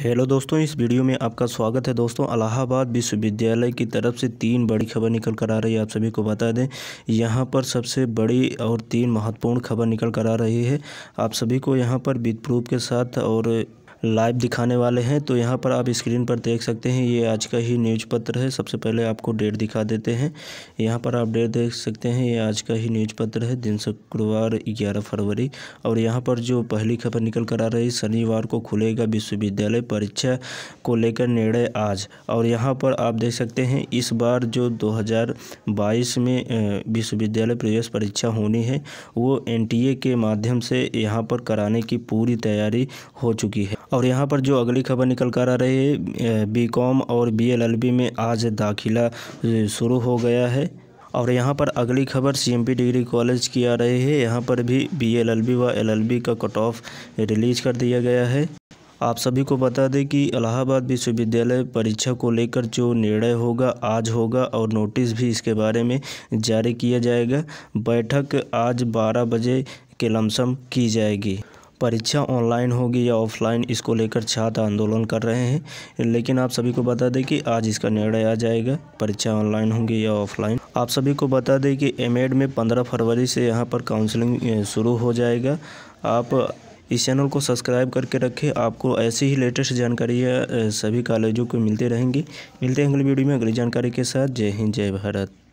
hello दोस्तों इस video में आपका स्वागत है दोस्तों अलाहाबाद विश्वविद्यालय की तरफ से तीन बड़ी खबर निकल कर आ रही है आप सभी को बता दें यहाँ पर सबसे बड़ी और तीन महत्वपूर्ण खबर निकल कर आ रही है आप सभी को यहाँ पर विद प्रूफ के साथ और लाइव दिखाने वाले हैं तो यहाँ पर आप स्क्रीन पर देख सकते हैं ये आज का ही न्यूज पत्र है सबसे पहले आपको डेट दिखा देते हैं यहाँ पर आप डेट देख सकते हैं ये आज का ही न्यूज पत्र है दिन शुक्रवार ग्यारह फरवरी और यहाँ पर जो पहली खबर निकल कर आ रही शनिवार को खुलेगा विश्वविद्यालय परीक्षा को लेकर निर्णय आज और यहाँ पर आप देख सकते हैं इस बार जो दो में विश्वविद्यालय प्रवेश परीक्षा होनी है वो एन के माध्यम से यहाँ पर कराने की पूरी तैयारी हो चुकी है और यहाँ पर जो अगली खबर निकल कर आ रही है बी कॉम और बी में आज दाखिला शुरू हो गया है और यहाँ पर अगली खबर सीएमपी डिग्री कॉलेज की आ रही है यहाँ पर भी बीएलएलबी व एलएलबी का कट ऑफ रिलीज कर दिया गया है आप सभी को बता दें कि इलाहाबाद विश्वविद्यालय परीक्षा को लेकर जो निर्णय होगा आज होगा और नोटिस भी इसके बारे में जारी किया जाएगा बैठक आज 12 बजे के लमसम की जाएगी परीक्षा ऑनलाइन होगी या ऑफलाइन इसको लेकर छात्र आंदोलन कर रहे हैं लेकिन आप सभी को बता दें कि आज इसका निर्णय आ जाएगा परीक्षा ऑनलाइन होगी या ऑफलाइन आप सभी को बता दें कि एम में पंद्रह फरवरी से यहाँ पर काउंसलिंग शुरू हो जाएगा आप इस चैनल को सब्सक्राइब करके रखें आपको ऐसी ही लेटेस्ट जानकारियाँ सभी कॉलेजों को मिलती रहेंगी मिलते हैं अगली वीडियो में अगली जानकारी के साथ जय हिंद जय भारत